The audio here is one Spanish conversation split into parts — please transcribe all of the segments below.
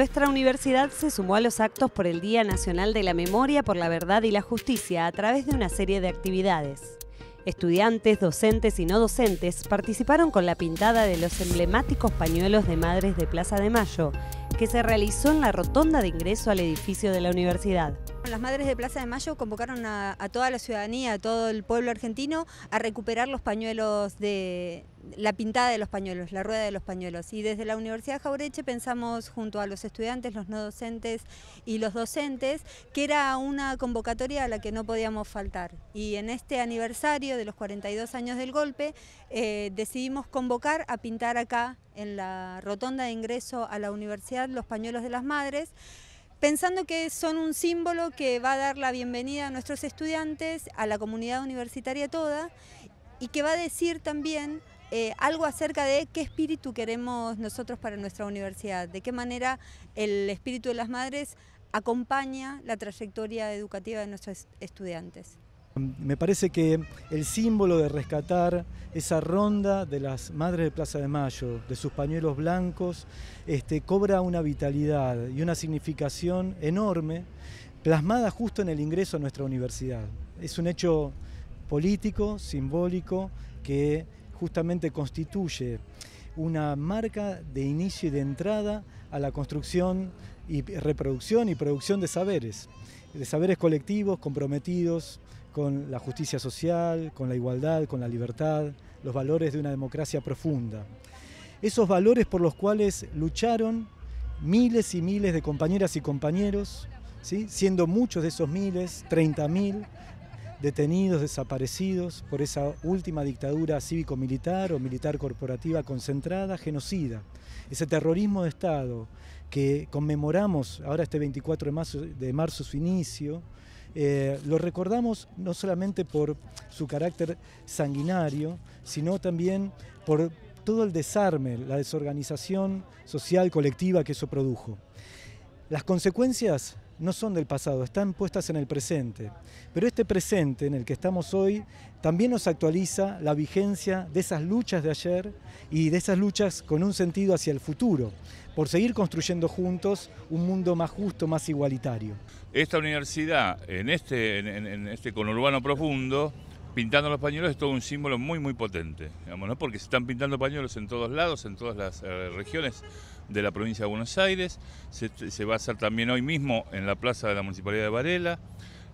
Nuestra universidad se sumó a los actos por el Día Nacional de la Memoria por la Verdad y la Justicia a través de una serie de actividades. Estudiantes, docentes y no docentes participaron con la pintada de los emblemáticos pañuelos de madres de Plaza de Mayo, que se realizó en la rotonda de ingreso al edificio de la universidad. Las madres de Plaza de Mayo convocaron a, toda la ciudadanía, a todo el pueblo argentino, a recuperar los pañuelos de la pintada de los pañuelos, la rueda de los pañuelos. Y desde la Universidad Jaureche pensamos junto a los estudiantes, los no docentes y los docentes que era una convocatoria a la que no podíamos faltar. Y en este aniversario de los 42 años del golpe eh, decidimos convocar a pintar acá en la rotonda de ingreso a la universidad los pañuelos de las madres pensando que son un símbolo que va a dar la bienvenida a nuestros estudiantes, a la comunidad universitaria toda, y que va a decir también eh, algo acerca de qué espíritu queremos nosotros para nuestra universidad, de qué manera el espíritu de las madres acompaña la trayectoria educativa de nuestros estudiantes. Me parece que el símbolo de rescatar esa ronda de las madres de Plaza de Mayo, de sus pañuelos blancos, este, cobra una vitalidad y una significación enorme, plasmada justo en el ingreso a nuestra universidad. Es un hecho político, simbólico, que justamente constituye una marca de inicio y de entrada a la construcción y reproducción y producción de saberes, de saberes colectivos comprometidos con la justicia social, con la igualdad, con la libertad, los valores de una democracia profunda. Esos valores por los cuales lucharon miles y miles de compañeras y compañeros, ¿sí? siendo muchos de esos miles, 30.000, detenidos, desaparecidos por esa última dictadura cívico-militar o militar corporativa concentrada, genocida. Ese terrorismo de Estado que conmemoramos ahora este 24 de marzo su inicio, eh, lo recordamos no solamente por su carácter sanguinario, sino también por todo el desarme, la desorganización social colectiva que eso produjo. Las consecuencias no son del pasado, están puestas en el presente. Pero este presente en el que estamos hoy también nos actualiza la vigencia de esas luchas de ayer y de esas luchas con un sentido hacia el futuro, por seguir construyendo juntos un mundo más justo, más igualitario. Esta universidad, en este, este conurbano profundo, pintando los pañuelos es todo un símbolo muy, muy potente, porque se están pintando pañuelos en todos lados, en todas las eh, regiones de la provincia de Buenos Aires, se, va a hacer también hoy mismo en la plaza de la Municipalidad de Varela,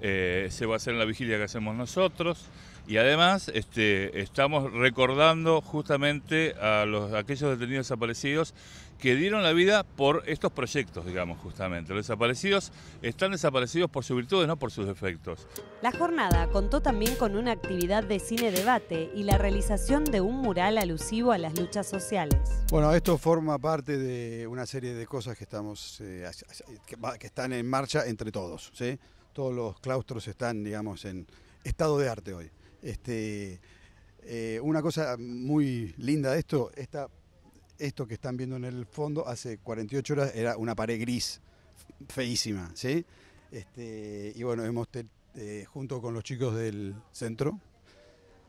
eh, se va a hacer en la vigilia que hacemos nosotros. Y además este, estamos recordando justamente a, aquellos detenidos desaparecidos que dieron la vida por estos proyectos, digamos, justamente. Los desaparecidos están desaparecidos por sus virtudes, no por sus defectos. La jornada contó también con una actividad de cine debate y la realización de un mural alusivo a las luchas sociales. Bueno, esto forma parte de una serie de cosas que, estamos, eh, que están en marcha entre todos. ¿sí? Todos los claustros están, digamos, en estado de arte hoy. Este, eh, una cosa muy linda de esto, esta, esto que están viendo en el fondo hace 48 horas era una pared gris, feísima, ¿sí? Este, y bueno, hemos, eh, junto con los chicos del centro,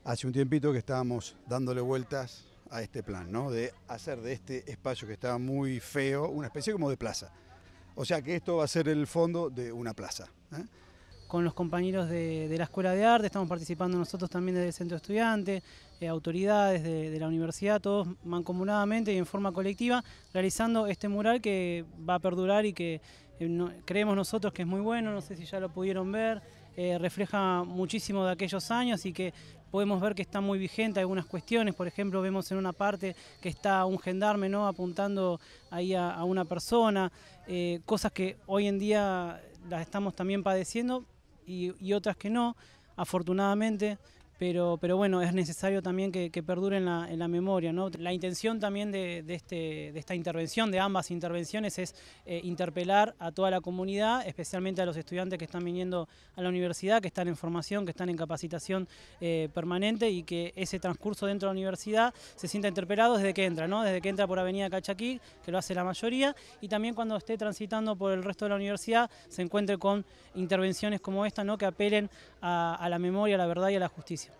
hace un tiempito que estábamos dándole vueltas a este plan, ¿no? De hacer de este espacio que estaba muy feo una especie como de plaza. O sea que esto va a ser el fondo de una plaza. ¿eh? con los compañeros de, la Escuela de Arte, estamos participando nosotros también desde el Centro Estudiante, eh, autoridades de, la universidad, todos mancomunadamente y en forma colectiva, realizando este mural que va a perdurar y que eh, creemos nosotros que es muy bueno, no sé si ya lo pudieron ver, eh, refleja muchísimo de aquellos años y que podemos ver que está muy vigente algunas cuestiones, por ejemplo vemos en una parte que está un gendarme ¿no? apuntando ahí a una persona, cosas que hoy en día las estamos también padeciendo, y, otras que no, afortunadamente pero, bueno, es necesario también que, que perdure en la, memoria. La intención también de, este, de esta intervención, de ambas intervenciones, es eh, interpelar a toda la comunidad, especialmente a los estudiantes que están viniendo a la universidad, que están en formación, que están en capacitación eh, permanente y que ese transcurso dentro de la universidad se sienta interpelado desde que entra, desde que entra por Avenida Cachaquí, que lo hace la mayoría, y también cuando esté transitando por el resto de la universidad se encuentre con intervenciones como esta ¿no? que apelen a la memoria, a la verdad y a la justicia.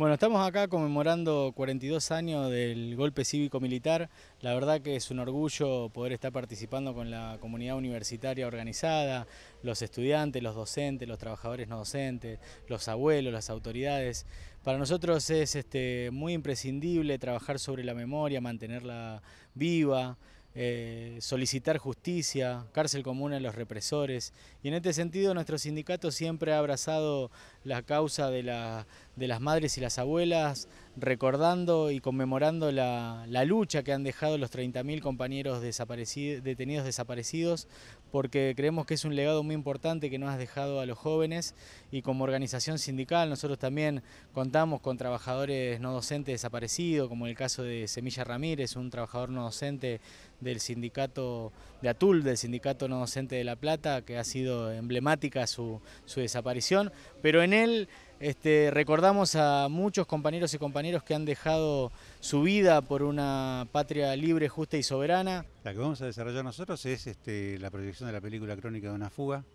Bueno, estamos acá conmemorando 42 años del golpe cívico-militar. La verdad que es un orgullo poder estar participando con la comunidad universitaria organizada, los estudiantes, los docentes, los trabajadores no docentes, los abuelos, las autoridades. Para nosotros es este, muy imprescindible trabajar sobre la memoria, mantenerla viva, eh, solicitar justicia, cárcel común a los represores. Y en este sentido nuestro sindicato siempre ha abrazado la causa de la de las madres y las abuelas, recordando y conmemorando la, lucha que han dejado los 30.000 compañeros detenidos desaparecidos, porque creemos que es un legado muy importante que nos has dejado a los jóvenes y como organización sindical nosotros también contamos con trabajadores no docentes desaparecidos, como el caso de Semilla Ramírez, un trabajador no docente del sindicato de Atul, del sindicato no docente de La Plata, que ha sido emblemática su, su desaparición, pero en él... Este, recordamos a muchos compañeros y compañeras que han dejado su vida por una patria libre, justa y soberana. La que vamos a desarrollar nosotros es este, la proyección de la película Crónica de una fuga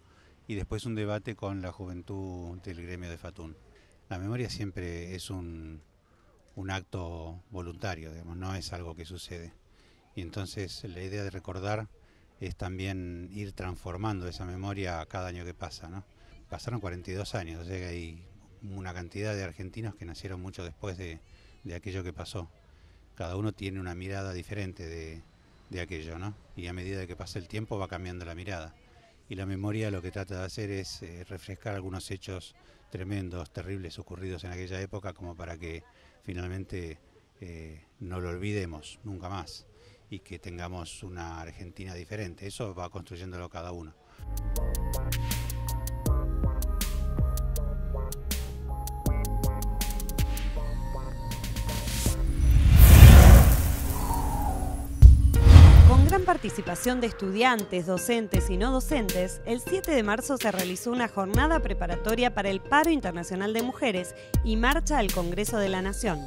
y después un debate con la juventud del gremio de Fatún. La memoria siempre es un, acto voluntario, digamos, no es algo que sucede. Y entonces la idea de recordar es también ir transformando esa memoria cada año que pasa. ¿no? Pasaron 42 años, o sea que hay una cantidad de argentinos que nacieron mucho después de, aquello que pasó. Cada uno tiene una mirada diferente de, aquello, ¿no? Y a medida que pasa el tiempo va cambiando la mirada. Y la memoria lo que trata de hacer es eh, refrescar algunos hechos tremendos, terribles, ocurridos en aquella época, como para que finalmente eh, no lo olvidemos nunca más y que tengamos una Argentina diferente. Eso va construyéndolo cada uno. participación de estudiantes, docentes y no docentes, el 7 de marzo se realizó una jornada preparatoria para el Paro Internacional de Mujeres y marcha al Congreso de la Nación.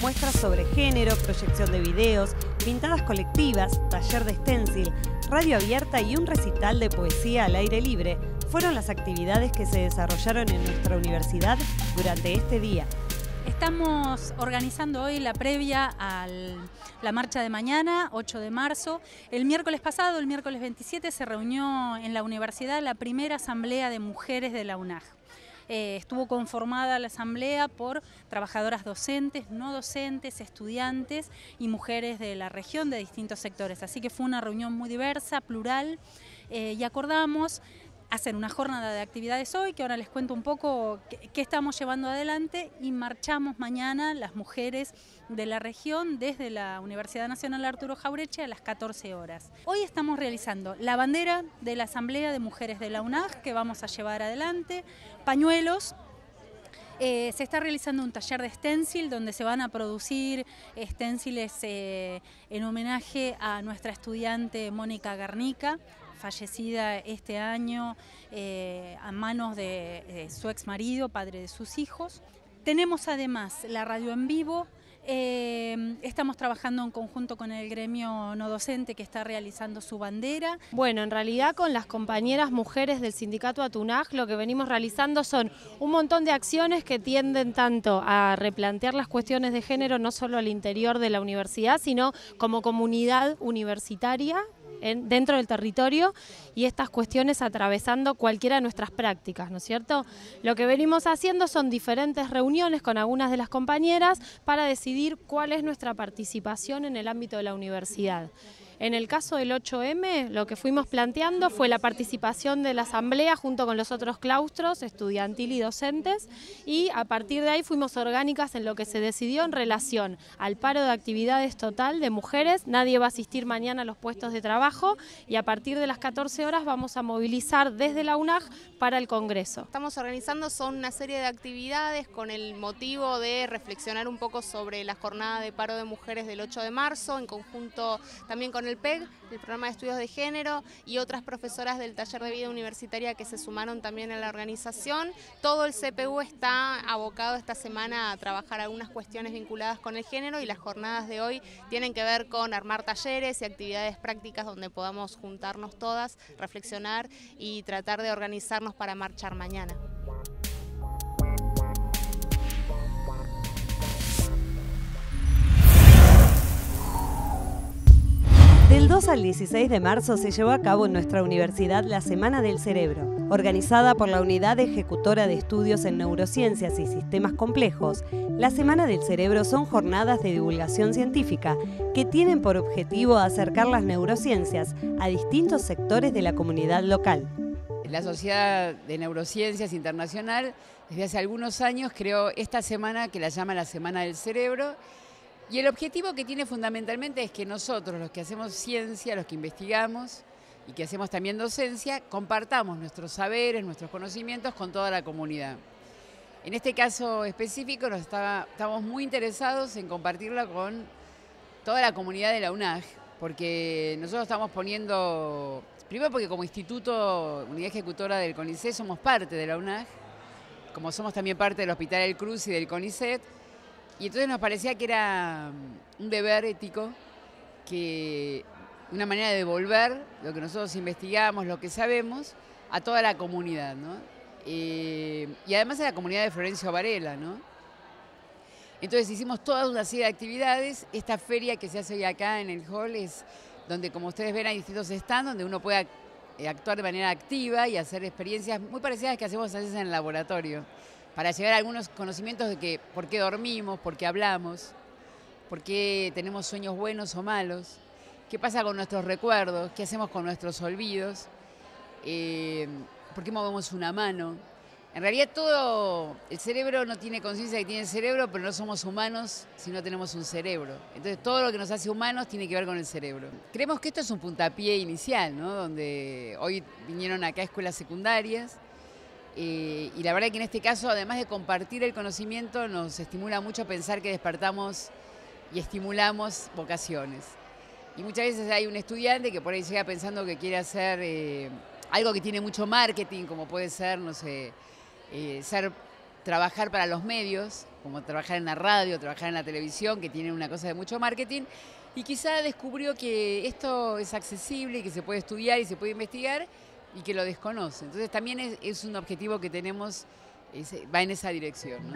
Muestras sobre género, proyección de videos, pintadas colectivas, taller de stencil, radio abierta y un recital de poesía al aire libre fueron las actividades que se desarrollaron en nuestra universidad durante este día. Estamos organizando hoy la previa a la marcha de mañana, 8 de marzo. El miércoles pasado, el miércoles 27, se reunió en la universidad la primera asamblea de mujeres de la UNAG. Eh, estuvo conformada la asamblea por trabajadoras docentes, no docentes, estudiantes y mujeres de la región de distintos sectores. Así que fue una reunión muy diversa, plural, eh, y acordamos hacen una jornada de actividades hoy, que ahora les cuento un poco qué, estamos llevando adelante y marchamos mañana las mujeres de la región desde la Universidad Nacional Arturo Jaureche a las 14 horas. Hoy estamos realizando la bandera de la Asamblea de Mujeres de la UNAG que vamos a llevar adelante, pañuelos eh, se está realizando un taller de esténcil, donde se van a producir esténciles eh, en homenaje a nuestra estudiante Mónica Garnica, fallecida este año eh, a manos de, su ex marido, padre de sus hijos. Tenemos además la radio en vivo, eh, estamos trabajando en conjunto con el gremio no docente que está realizando su bandera. Bueno, en realidad con las compañeras mujeres del sindicato Atunaj lo que venimos realizando son un montón de acciones que tienden tanto a replantear las cuestiones de género no solo al interior de la universidad, sino como comunidad universitaria dentro del territorio y estas cuestiones atravesando cualquiera de nuestras prácticas, ¿no es cierto? Lo que venimos haciendo son diferentes reuniones con algunas de las compañeras para decidir cuál es nuestra participación en el ámbito de la universidad. En el caso del 8M, lo que fuimos planteando fue la participación de la asamblea junto con los otros claustros, estudiantil y docentes, y a partir de ahí fuimos orgánicas en lo que se decidió en relación al paro de actividades total de mujeres, nadie va a asistir mañana a los puestos de trabajo, y a partir de las 14 horas vamos a movilizar desde la UNAG para el Congreso. Estamos organizando son una serie de actividades con el motivo de reflexionar un poco sobre la jornada de paro de mujeres del 8 de marzo, en conjunto también con el PEG, el programa de estudios de género y otras profesoras del taller de vida universitaria que se sumaron también a la organización. Todo el CPU está abocado esta semana a trabajar algunas cuestiones vinculadas con el género y las jornadas de hoy tienen que ver con armar talleres y actividades prácticas donde podamos juntarnos todas, reflexionar y tratar de organizarnos para marchar mañana. Del 2 al 16 de marzo se llevó a cabo en nuestra universidad la Semana del Cerebro, organizada por la Unidad Ejecutora de Estudios en Neurociencias y Sistemas Complejos. La Semana del Cerebro son jornadas de divulgación científica que tienen por objetivo acercar las neurociencias a distintos sectores de la comunidad local. La Sociedad de Neurociencias Internacional desde hace algunos años creó esta semana que la llama la Semana del Cerebro y el objetivo que tiene fundamentalmente es que nosotros, los que hacemos ciencia, los que investigamos y que hacemos también docencia, compartamos nuestros saberes, nuestros conocimientos con toda la comunidad. En este caso específico nos estamos muy interesados en compartirla con toda la comunidad de la UNAG, porque nosotros estamos poniendo, primero porque como instituto, unidad ejecutora del CONICET, somos parte de la UNAG, como somos también parte del Hospital del Cruz y del CONICET, y entonces nos parecía que era mm, un deber ético, que una manera de devolver lo que nosotros investigamos, lo que sabemos, a toda la comunidad, ¿no? Eh, y además a la comunidad de Florencio Varela, ¿no? Entonces hicimos toda una serie de actividades. Esta feria que se hace hoy acá en el hall es donde, como ustedes ven, hay distintos stands donde uno puede eh, actuar de manera activa y hacer experiencias muy parecidas a que hacemos a veces en el laboratorio para llegar a algunos conocimientos de que por qué dormimos, por qué hablamos, por qué tenemos sueños buenos o malos, qué pasa con nuestros recuerdos, qué hacemos con nuestros olvidos, eh, por qué movemos una mano. En realidad todo, el cerebro no tiene conciencia de que tiene cerebro, pero no somos humanos si no tenemos un cerebro. Entonces todo lo que nos hace humanos tiene que ver con el cerebro. Creemos que esto es un puntapié inicial, ¿no? Donde hoy vinieron acá escuelas secundarias, eh, y la verdad que en este caso, además de compartir el conocimiento, nos estimula mucho pensar que despertamos y estimulamos vocaciones. Y muchas veces hay un estudiante que por ahí llega pensando que quiere hacer eh, algo que tiene mucho marketing, como puede ser, no sé, eh, ser, trabajar para los medios, como trabajar en la radio, trabajar en la televisión, que tiene una cosa de mucho marketing, y quizá descubrió que esto es accesible y que se puede estudiar y se puede investigar, y que lo desconoce. Entonces también es, un objetivo que tenemos, va en esa dirección.